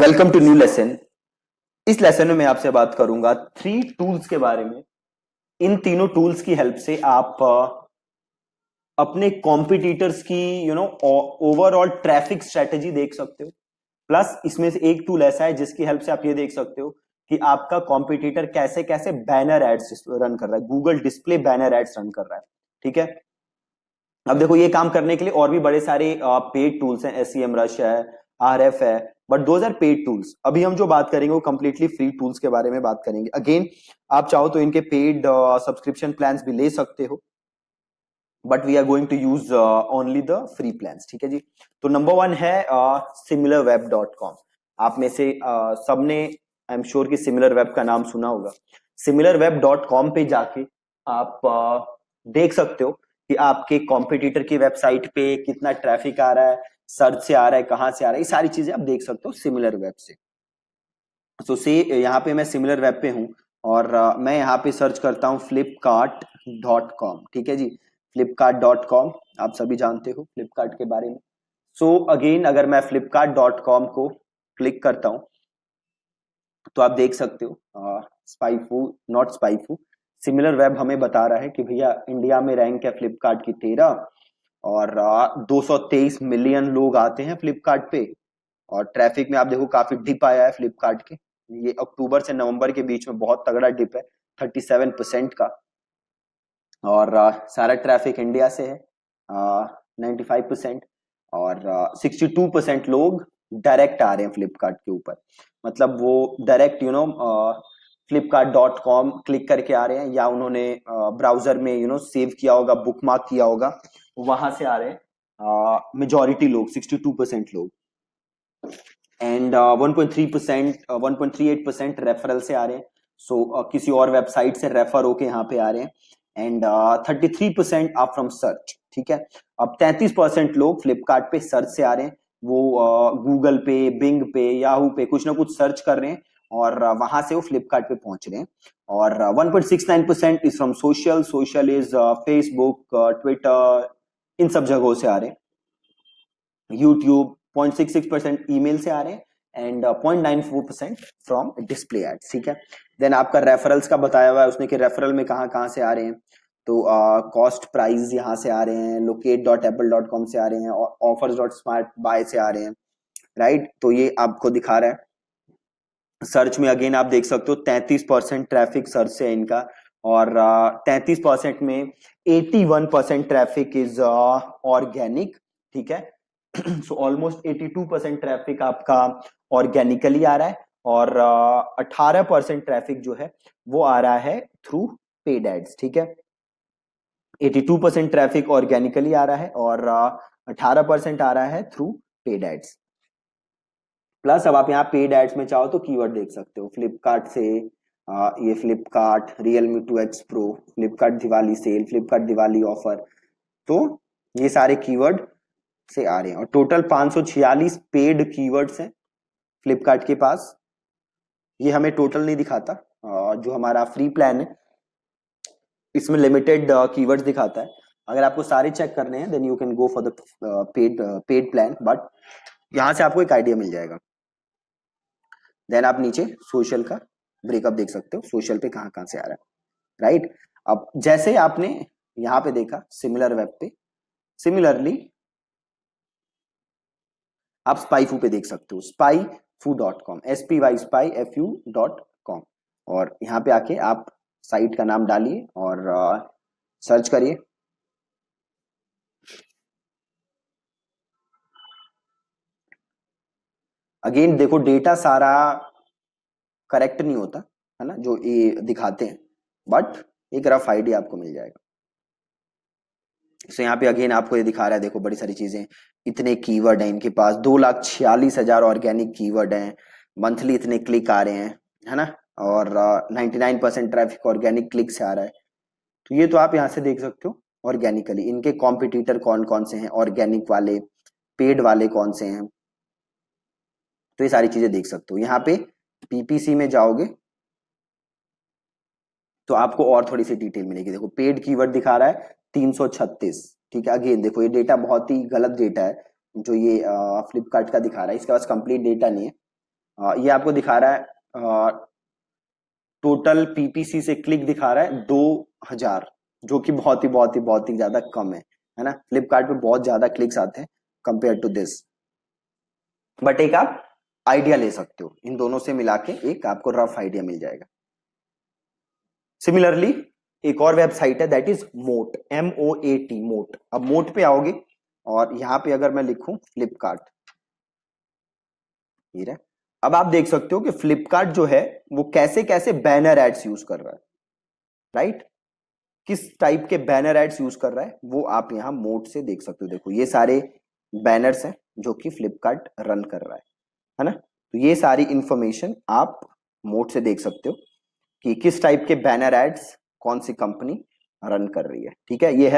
Welcome to new lesson इस lesson में मैं आपसे बात करूंगा थ्री टूल्स के बारे में इन तीनों टूल्स की हेल्प से आप uh, अपने कॉम्पिटिटर्स की you know overall traffic strategy देख सकते हो प्लस इसमें से एक टूल ऐसा है जिसकी हेल्प से आप ये देख सकते हो कि आपका कॉम्पिटिटर कैसे कैसे बैनर एड्स रन कर रहा है Google display banner ads run कर रहा है ठीक है अब देखो ये काम करने के लिए और भी बड़े सारे पेड uh, टूल्स हैं एस सी एम रश है आर एफ है but those are paid tools अभी हम जो बात करेंगे वो कम्प्लीटली फ्री टूल्स के बारे में बात करेंगे अगेन आप चाहो तो इनके पेड सब्सक्रिप्शन प्लान भी ले सकते हो but we are going to use only the free plan ठीक है जी तो नंबर वन है सिमिलर वेब डॉट कॉम आप में से uh, सबने आई एम श्योर की सिमिलर वेब का नाम सुना होगा सिमिलर वेब डॉट कॉम पे जाके आप uh, देख सकते हो कि आपके कॉम्पिटिटर की वेबसाइट पे कितना ट्रैफिक आ रहा है सर्च से आ रहा है कहाँ से आ रहा है ये सारी चीजें आप देख सकते हो सिमिलर वेब से सो से यहाँ पे मैं सिमिलर वेब पे हूँ और मैं यहाँ पे सर्च करता हूँ फ्लिपकार्ट डॉट कॉम ठीक है जी फ्लिपकार्ट डॉट कॉम आप सभी जानते हो फ्लिपकार्ट के बारे में सो so, अगेन अगर मैं फ्लिपकार्ट डॉट कॉम को क्लिक करता हूँ तो आप देख सकते हो SpyFu not SpyFu Similarweb हमें बता रहा है कि भैया इंडिया में रैंक है फ्लिपकार्ट की तेरह और दो मिलियन लोग आते हैं फ्लिपकार्ट पे और ट्रैफिक में आप देखो काफी डिप आया है फ्लिपकार्ट के ये अक्टूबर से नवंबर के बीच में बहुत तगड़ा डिप है थर्टी सेवन परसेंट का और आ, सारा ट्रैफिक इंडिया से है नाइन्टी फाइव परसेंट और सिक्सटी टू परसेंट लोग डायरेक्ट आ रहे हैं फ्लिपकार्ट के ऊपर मतलब वो direct you know Flipkart click करके आ रहे हैं या उन्होंने ब्राउजर में यू नो सेव किया होगा बुक मार्क किया होगा वहां से आ रहे हैं मेजोरिटी लोग 62 परसेंट लोग and one point three percent one point three eight percent referral से आ रहे हैं सो so, uh, किसी और वेबसाइट से रेफर होके यहाँ पे आ रहे हैं एंड थर्टी थ्री परसेंट आप फ्रॉम सर्च ठीक है अब तैतीस परसेंट लोग फ्लिपकार्ट पे सर्च से आ रहे हैं वो गूगल uh, पे बिंग पे याहू पे कुछ ना कुछ सर्च कर रहे हैं और वहां से वो फ्लिपकार्ट पे पहुंच रहे हैं और 1.69 percent is from social social is Facebook Twitter इन सब जगहों से आ रहे हैं YouTube point six six percent ई से आ रहे हैं and point nine four percent from display ad ठीक है देन आपका रेफरल्स का बताया हुआ है उसने कि रेफरल में कहाँ कहाँ से आ रहे हैं तो कॉस्ट uh, प्राइस यहाँ से आ रहे हैं locate dot Apple dot com से आ रहे हैं ऑफर्स डॉट स्मार्ट बाय से आ रहे हैं राइट right? तो ये आपको दिखा रहा है सर्च में अगेन आप देख सकते हो तैतीस परसेंट ट्रैफिक सर्च से है इनका और तैतीस परसेंट में eighty one percent traffic is organic ठीक है so almost eighty two percent traffic आपका ऑर्गेनिकली आ रहा है और अठारह परसेंट ट्रैफिक जो है वो आ रहा है थ्रू पेड एड्स ठीक है eighty two percent traffic organically आ रहा है और अठारह परसेंट आ रहा है थ्रू पेड एड्स प्लस अब आप यहाँ पेड एड्स में चाहो तो कीवर्ड देख सकते हो फ्लिपकार्ट से आ, ये Flipkart Realme two X pro Flipkart Diwali sale Flipkart Diwali offer तो ये सारे कीवर्ड से आ रहे हैं और टोटल 546 पेड कीवर्ड्स हैं फ्लिपकार्ट के पास ये हमें टोटल नहीं दिखाता जो हमारा फ्री प्लान है इसमें लिमिटेड कीवर्ड्स दिखाता है अगर आपको सारे चेक करने हैं then you can go for the paid paid plan but यहाँ से आपको एक आइडिया मिल जाएगा देन आप नीचे सोशल का ब्रेकअप देख सकते हो सोशल पे कहाँ कहाँ से आ रहा है राइट अब जैसे आपने यहां पे देखा सिमिलर वेब पे सिमिलरली आप स्पाई फू पे देख सकते हो SpyFu dot com S P Y spy F U dot com और यहाँ पे आके आप साइट का नाम डालिए और सर्च uh, करिए अगेन देखो डेटा सारा करेक्ट नहीं होता है ना जो ये दिखाते हैं बट एक रफ आइडिया आपको मिल जाएगा सो so, यहाँ पे अगेन आपको ये दिखा रहा है देखो बड़ी सारी चीजें इतने कीवर्ड हैं इनके पास दो लाख छियालीस हजार ऑर्गेनिक कीवर्ड हैं मंथली इतने क्लिक आ रहे हैं है ना और ninety nine percent traffic organic click से आ रहा है तो ये तो आप यहाँ से देख सकते हो ऑर्गेनिकली इनके कॉम्पिटिटर कौन कौन से हैं ऑर्गेनिक वाले पेड वाले कौन से हैं तो ये सारी चीजें देख सकते हो यहाँ पे पीपीसी में जाओगे तो आपको और थोड़ी सी डिटेल मिलेगी देखो पेड कीवर्ड दिखा रहा है 336 ठीक है अगेन देखो ये डेटा बहुत ही गलत डेटा है जो ये फ्लिपकार्ट का दिखा रहा है इसके पास कंप्लीट डेटा नहीं है आ, ये आपको दिखा रहा है आ, टोटल पीपीसी से क्लिक दिखा रहा है दो हजार जो कि बहुत ही बहुत ही बहुत ही ज्यादा कम है है ना फ्लिपकार्ट पे बहुत ज्यादा क्लिक्स आते हैं कंपेयर टू दिस बट एक आप आइडिया ले सकते हो इन दोनों से मिला के एक आपको रफ आइडिया मिल जाएगा सिमिलरली एक और वेबसाइट है that is Moat M O A T Moat अब मोट पे आओगे और यहाँ पे अगर मैं लिखूं फ्लिपकार्ट अब आप देख सकते हो कि फ्लिपकार्ट जो है वो कैसे कैसे बैनर एड्स यूज कर रहा है राइट किस टाइप के बैनर एड्स यूज कर रहा है वो आप यहां मोट से देख सकते हो देखो ये सारे बैनर्स हैं जो कि फ्लिपकार्ट रन कर रहा है है ना तो ये सारी इंफॉर्मेशन आप मोड से देख सकते हो कि किस टाइप के बैनर एड्स कौन सी कंपनी रन कर रही है ठीक है ये है